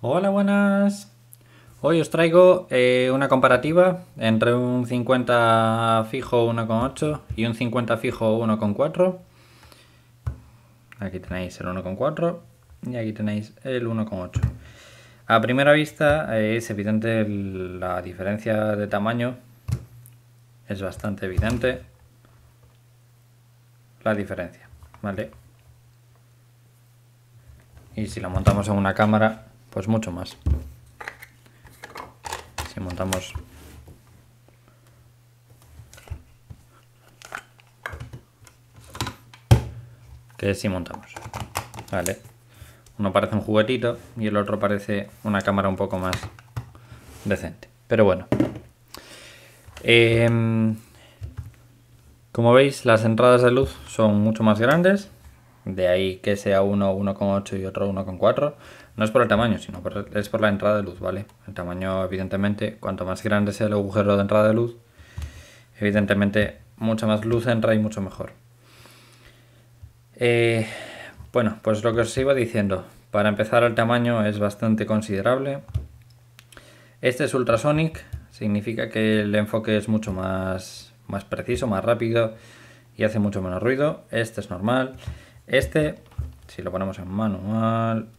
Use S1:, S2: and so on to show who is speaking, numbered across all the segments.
S1: Hola, buenas. Hoy os traigo eh, una comparativa entre un 50 fijo 1,8 y un 50 fijo 1,4. Aquí tenéis el 1,4 y aquí tenéis el 1,8. A primera vista eh, es evidente la diferencia de tamaño. Es bastante evidente la diferencia, ¿vale? Y si la montamos en una cámara, pues mucho más. Si montamos que si montamos. Vale. Uno parece un juguetito y el otro parece una cámara un poco más decente. Pero bueno. Em, como veis, las entradas de luz son mucho más grandes de ahí que sea uno 1,8 y otro 1,4, no es por el tamaño, sino por, es por la entrada de luz, ¿vale? El tamaño, evidentemente, cuanto más grande sea el agujero de entrada de luz, evidentemente mucha más luz entra y mucho mejor. Eh, bueno, pues lo que os iba diciendo, para empezar el tamaño es bastante considerable. Este es ultrasonic, significa que el enfoque es mucho más, más preciso, más rápido y hace mucho menos ruido. Este es normal. Este, si lo ponemos en manual,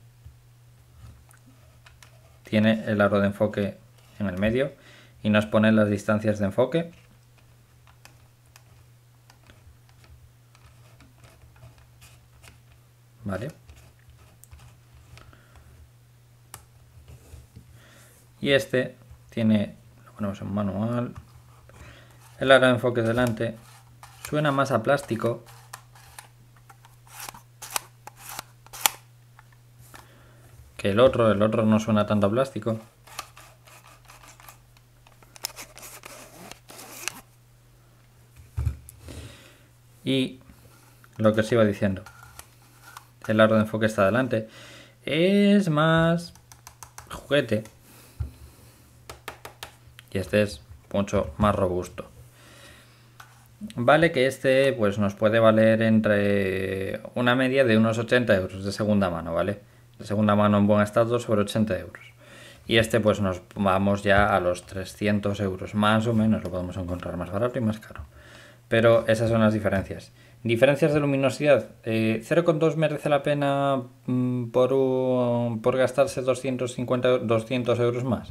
S1: tiene el aro de enfoque en el medio y nos pone las distancias de enfoque. Vale. Y este tiene, lo ponemos en manual, el aro de enfoque delante, suena más a plástico el otro, el otro no suena tanto plástico. Y lo que os iba diciendo, el aro de enfoque está adelante, es más juguete. Y este es mucho más robusto. Vale que este pues nos puede valer entre una media de unos 80 euros de segunda mano, ¿vale? segunda mano en buen estado sobre 80 euros. Y este pues nos vamos ya a los 300 euros, más o menos, lo podemos encontrar más barato y más caro. Pero esas son las diferencias. Diferencias de luminosidad. 0,2 eh, merece la pena mm, por, por gastarse 250, 200 euros más.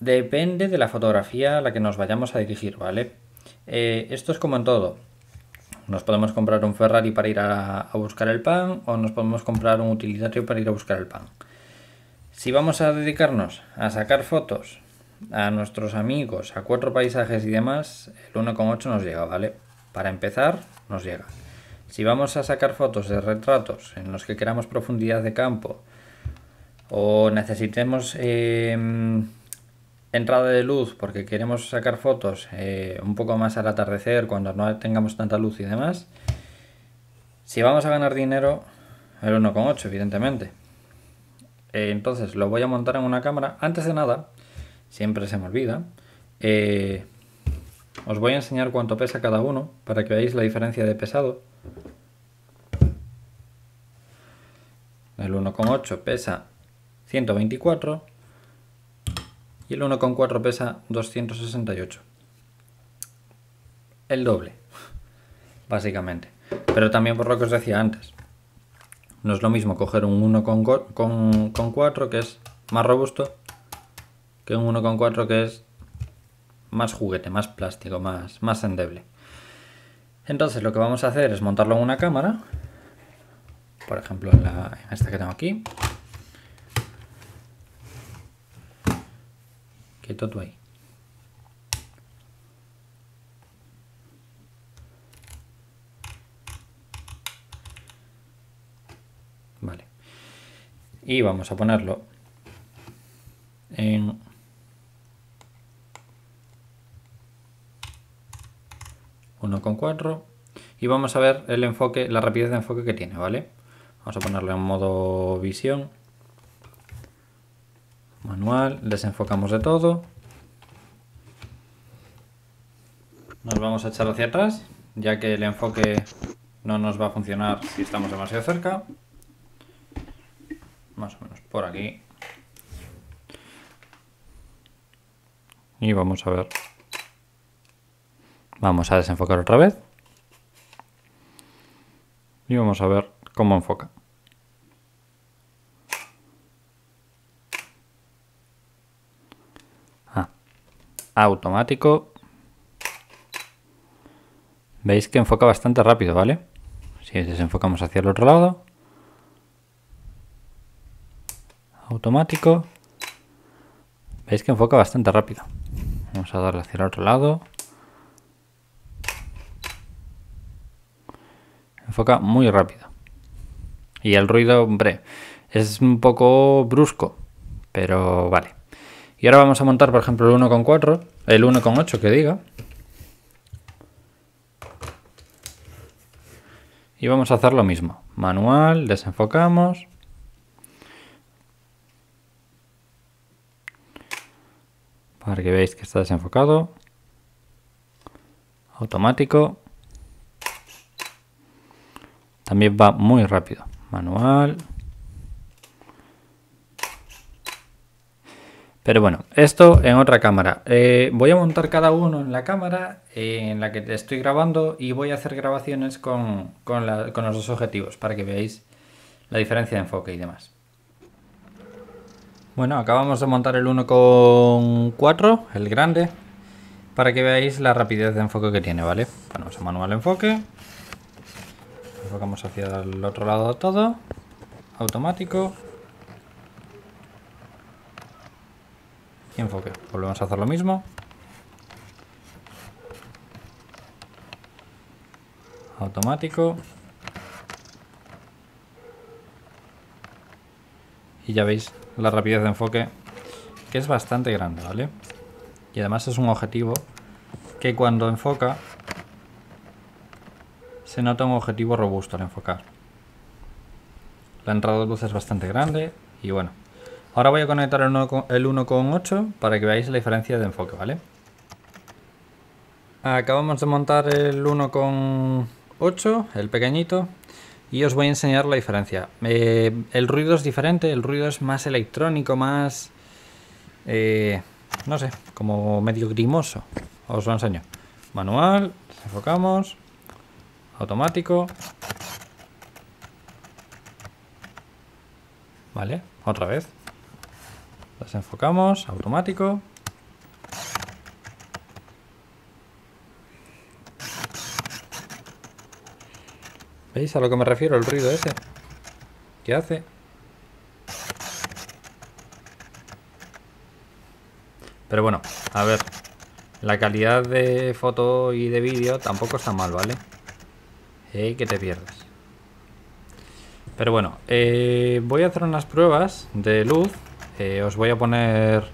S1: Depende de la fotografía a la que nos vayamos a dirigir, ¿vale? Eh, esto es como en todo. Nos podemos comprar un Ferrari para ir a, buscar el pan o nos podemos comprar un utilitario para ir a buscar el pan. Si vamos a dedicarnos a sacar fotos a nuestros amigos, a cuatro paisajes y demás, el 1,8 nos llega, ¿vale? Para empezar, nos llega. Si vamos a sacar fotos de retratos en los que queramos profundidad de campo o necesitemos em, entrada de luz porque queremos sacar fotos eh, un poco más al atardecer cuando no tengamos tanta luz y demás. Si vamos a ganar dinero, el 1,8 evidentemente. Eh, entonces lo voy a montar en una cámara. Antes de nada, siempre se me olvida, eh, os voy a enseñar cuánto pesa cada uno para que veáis la diferencia de pesado. El 1,8 pesa 124 y el 1,4 pesa 268. El doble, básicamente. Pero también por lo que os decía antes. No es lo mismo coger un 1,4 que es más robusto que un 1,4 que es más juguete, más plástico, más, más endeble. Entonces lo que vamos a hacer es montarlo en una cámara. Por ejemplo, en, en esta que tengo aquí. ahí. Vale. Y vamos a ponerlo en uno con y vamos a ver el enfoque, la rapidez de enfoque que tiene, ¿vale? Vamos a ponerlo en modo visión manual, desenfocamos de todo. Nos vamos a echar hacia atrás, ya que el enfoque no nos va a funcionar si estamos demasiado cerca. Más o menos por aquí. Y vamos a ver. Vamos a desenfocar otra vez. Y vamos a ver cómo enfoca. automático. Veis que enfoca bastante rápido, ¿vale? Si desenfocamos hacia el otro lado. Automático. Veis que enfoca bastante rápido. Vamos a darle hacia el otro lado. Enfoca muy rápido. Y el ruido, hombre, es un poco brusco, pero vale. Y ahora vamos a montar, por ejemplo, el 1,4, el 1,8 que diga. Y vamos a hacer lo mismo. Manual, desenfocamos. Para que veáis que está desenfocado. Automático. También va muy rápido. Manual. Pero bueno, esto en otra cámara. Eh, voy a montar cada uno en la cámara eh, en la que estoy grabando y voy a hacer grabaciones con, los dos objetivos para que veáis la diferencia de enfoque y demás. Bueno, acabamos de montar el 1.4, el grande, para que veáis la rapidez de enfoque que tiene, ¿vale? Ponemos a manual enfoque, enfocamos hacia el otro lado todo, automático, enfoque. Volvemos a hacer lo mismo. Automático. Y ya veis la rapidez de enfoque, que es bastante grande, ¿vale? Y además es un objetivo que cuando enfoca se nota un objetivo robusto al enfocar. La entrada de luz es bastante grande y bueno, Ahora voy a conectar el 1.8 para que veáis la diferencia de enfoque, ¿vale? Acabamos de montar el 1.8, el pequeñito, y os voy a enseñar la diferencia. Eh, el ruido es diferente, el ruido es más electrónico, más... Eh, no sé, como medio grimoso. Os lo enseño. Manual, enfocamos, automático. Vale, otra vez. Las enfocamos, automático. ¿Veis a lo que me refiero? El ruido ese. ¿Qué hace? Pero bueno, a ver. La calidad de foto y de vídeo tampoco está mal, ¿vale? que te pierdas Pero bueno, eh, voy a hacer unas pruebas de luz eh, os voy a poner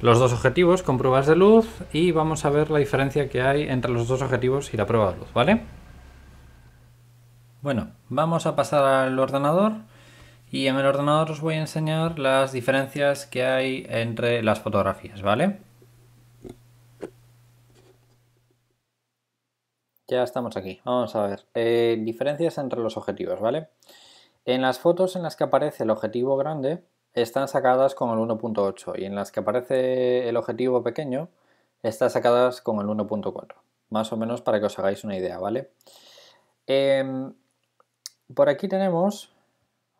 S1: los dos objetivos con pruebas de luz y vamos a ver la diferencia que hay entre los dos objetivos y la prueba de luz, ¿vale? Bueno, vamos a pasar al ordenador y en el ordenador os voy a enseñar las diferencias que hay entre las fotografías, ¿vale? Ya estamos aquí, vamos a ver. Eh, diferencias entre los objetivos, ¿vale? En las fotos en las que aparece el objetivo grande, están sacadas con el 1.8 y en las que aparece el objetivo pequeño están sacadas con el 1.4. Más o menos para que os hagáis una idea, ¿vale? Em, por aquí tenemos,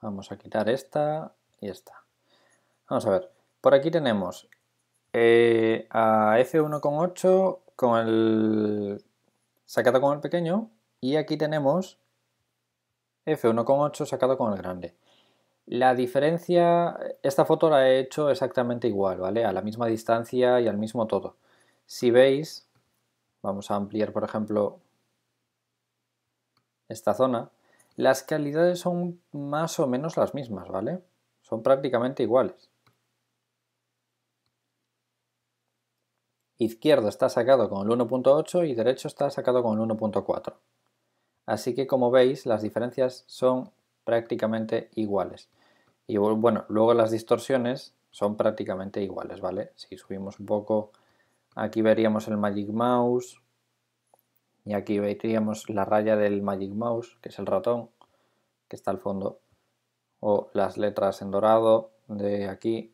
S1: vamos a quitar esta y esta. Vamos a ver, por aquí tenemos eh, a F1.8 con el sacado con el pequeño y aquí tenemos F1.8 sacado con el grande. La diferencia, esta foto la he hecho exactamente igual, ¿vale? A la misma distancia y al mismo todo. Si veis, vamos a ampliar por ejemplo esta zona, las calidades son más o menos las mismas, ¿vale? Son prácticamente iguales. Izquierdo está sacado con el 1.8 y derecho está sacado con el 1.4. Así que como veis las diferencias son prácticamente iguales. Y bueno, luego las distorsiones son prácticamente iguales, ¿vale? Si subimos un poco, aquí veríamos el Magic Mouse y aquí veríamos la raya del Magic Mouse, que es el ratón, que está al fondo, o las letras en dorado de aquí,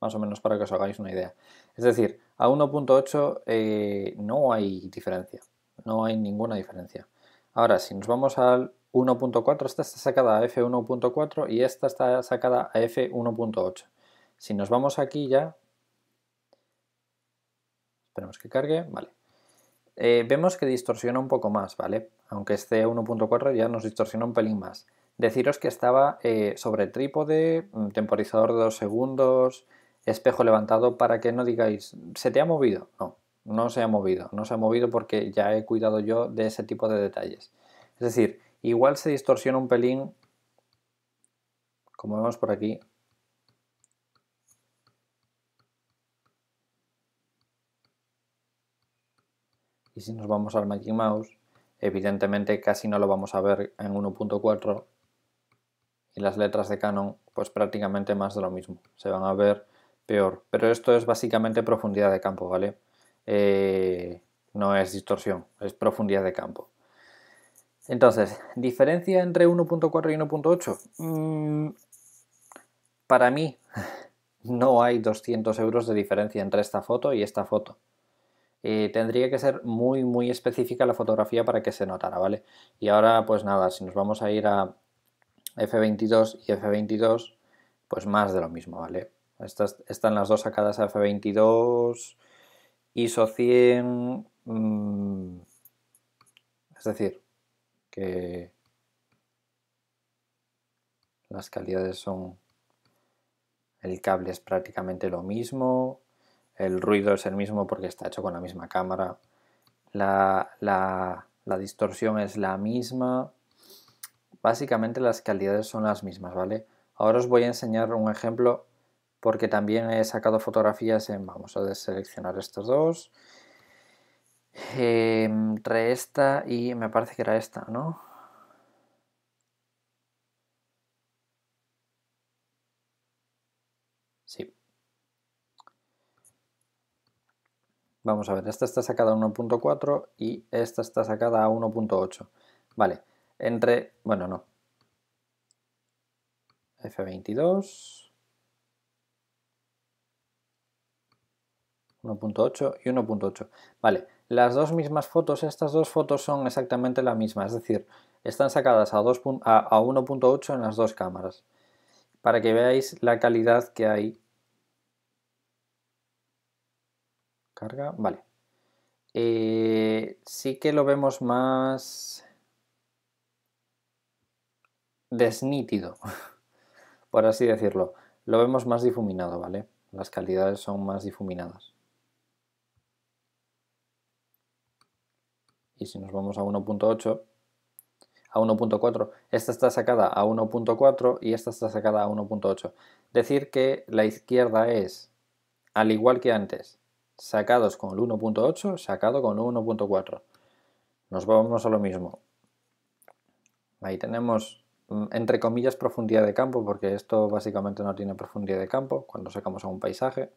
S1: más o menos para que os hagáis una idea. Es decir, a 1.8 eh, no hay diferencia, no hay ninguna diferencia. Ahora, si nos vamos al 1.4, esta está sacada a F1.4 y esta está sacada a F1.8. Si nos vamos aquí ya, esperemos que cargue, vale. Eh, vemos que distorsiona un poco más, ¿vale? Aunque este 1.4 ya nos distorsiona un pelín más. Deciros que estaba eh, sobre trípode, mm, temporizador de 2 segundos, espejo levantado para que no digáis, ¿se te ha movido? No, no se ha movido, no se ha movido porque ya he cuidado yo de ese tipo de detalles. Es decir, Igual se distorsiona un pelín, como vemos por aquí. Y si nos vamos al Magic Mouse, evidentemente casi no lo vamos a ver en 1.4 y las letras de Canon, pues prácticamente más de lo mismo, se van a ver peor. Pero esto es básicamente profundidad de campo, ¿vale? Eh, no es distorsión, es profundidad de campo. Entonces, ¿diferencia entre 1.4 y 1.8? Mm, para mí, no hay 200 euros de diferencia entre esta foto y esta foto. Eh, tendría que ser muy, muy específica la fotografía para que se notara, ¿vale? Y ahora, pues nada, si nos vamos a ir a F22 y F22, pues más de lo mismo, ¿vale? Estas están las dos sacadas a F22, ISO 100... Mm, es decir, que las calidades son el cable es prácticamente lo mismo el ruido es el mismo porque está hecho con la misma cámara la, la, distorsión es la misma básicamente las calidades son las mismas vale ahora os voy a enseñar un ejemplo porque también he sacado fotografías en vamos a deseleccionar estos dos entre em, esta y me parece que era esta, ¿no? Sí. Vamos a ver, esta está sacada a 1.4 y esta está sacada a 1.8. Vale, entre... bueno, no. F22... 1.8 y 1.8. Vale, las dos mismas fotos, estas dos fotos son exactamente la misma, es decir, están sacadas a, 1.8 en las dos cámaras, para que veáis la calidad que hay. Carga, vale. Eh, sí que lo vemos más desnítido, por así decirlo. Lo vemos más difuminado, ¿vale? Las calidades son más difuminadas. y si nos vamos a 1.8, a 1.4, esta está sacada a 1.4 y esta está sacada a 1.8. Decir que la izquierda es, al igual que antes, sacados con el 1.8, sacado con 1.4. Nos vamos a lo mismo. Ahí tenemos, mm, entre comillas, profundidad de campo, porque esto básicamente no tiene profundidad de campo cuando sacamos a un paisaje.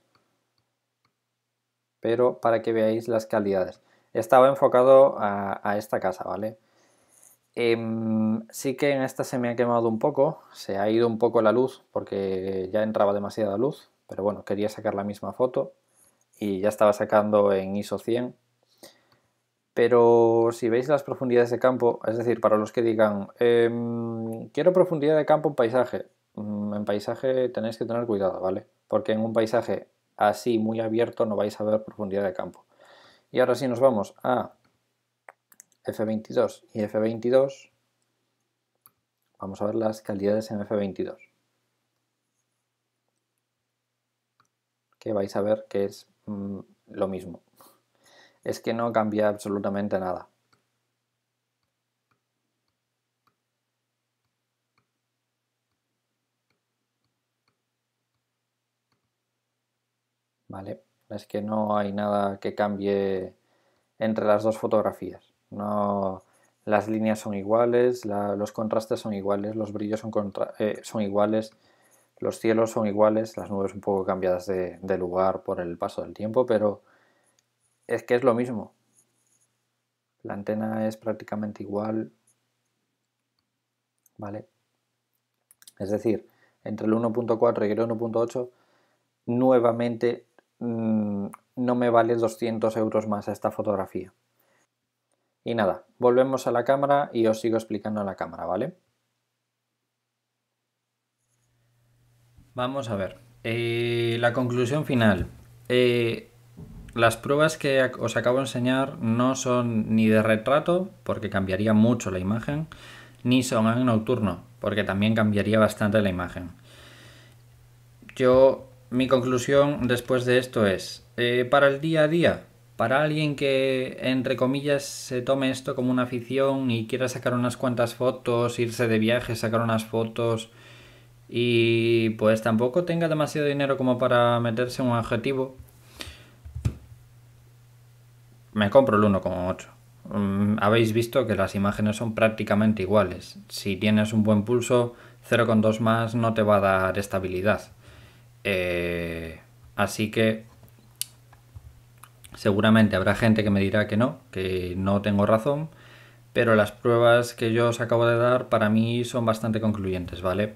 S1: Pero para que veáis las calidades estaba enfocado a, esta casa, ¿vale? Em, sí que en esta se me ha quemado un poco, se ha ido un poco la luz porque ya entraba demasiada luz, pero bueno, quería sacar la misma foto y ya estaba sacando en ISO 100. Pero si veis las profundidades de campo, es decir, para los que digan, em, quiero profundidad de campo en paisaje, mm, en paisaje tenéis que tener cuidado, ¿vale? Porque en un paisaje así muy abierto no vais a ver profundidad de campo. Y ahora sí nos vamos a F22 y F22. Vamos a ver las calidades en F22. Que vais a ver que es mm, lo mismo. Es que no cambia absolutamente nada. Vale. Es que no hay nada que cambie entre las dos fotografías. No, las líneas son iguales, los contrastes son iguales, los brillos son, eh, son, iguales, los cielos son iguales, las nubes un poco cambiadas de, de lugar por el paso del tiempo, pero es que es lo mismo. La antena es prácticamente igual. ¿Vale? Es decir, entre el 1.4 y el 1.8, nuevamente Mm, no me vale 200 euros más esta fotografía. Y nada, volvemos a la cámara y os sigo explicando la cámara, ¿vale? Vamos a ver. Eh, la conclusión final. Eh, las pruebas que os acabo de enseñar no son ni de retrato, porque cambiaría mucho la imagen, ni son en nocturno, porque también cambiaría bastante la imagen. Yo mi conclusión después de esto es, eh, para el día a día, para alguien que, entre comillas, se tome esto como una afición y quiera sacar unas cuantas fotos, irse de viaje, sacar unas fotos y pues tampoco tenga demasiado dinero como para meterse en un adjetivo, me compro el 1,8. Mm, habéis visto que las imágenes son prácticamente iguales. Si tienes un buen pulso, 0,2 más no te va a dar estabilidad. Eh, así que seguramente habrá gente que me dirá que no, que no tengo razón, pero las pruebas que yo os acabo de dar para mí son bastante concluyentes, ¿vale?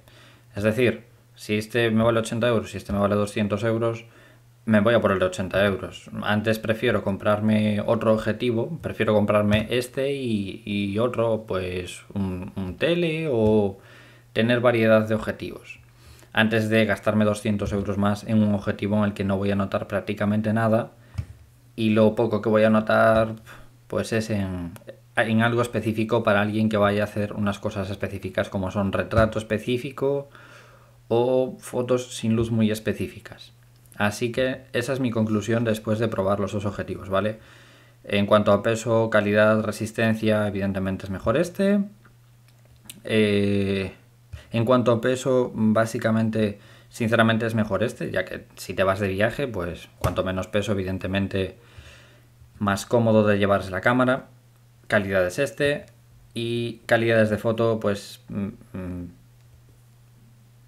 S1: Es decir, si este me vale 80 euros, si este me vale 200 euros, me voy a por el de 80 euros. Antes prefiero comprarme otro objetivo, prefiero comprarme este y, otro, pues un tele o tener variedad de objetivos antes de gastarme 200 euros más en un objetivo en el que no voy a notar prácticamente nada y lo poco que voy a notar pues es en, algo específico para alguien que vaya a hacer unas cosas específicas como son retrato específico o fotos sin luz muy específicas. Así que esa es mi conclusión después de probar los dos objetivos, ¿vale? En cuanto a peso, calidad, resistencia, evidentemente es mejor este. Eh, en cuanto a peso, básicamente, sinceramente es mejor este, ya que si te vas de viaje, pues cuanto menos peso, evidentemente, más cómodo de llevarse la cámara. Calidad es este. Y calidades de foto, pues mm, mm,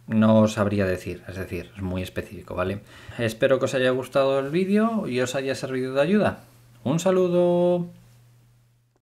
S1: no sabría decir, es decir, es muy específico, ¿vale? Espero que os haya gustado el vídeo y os haya servido de ayuda. Un saludo.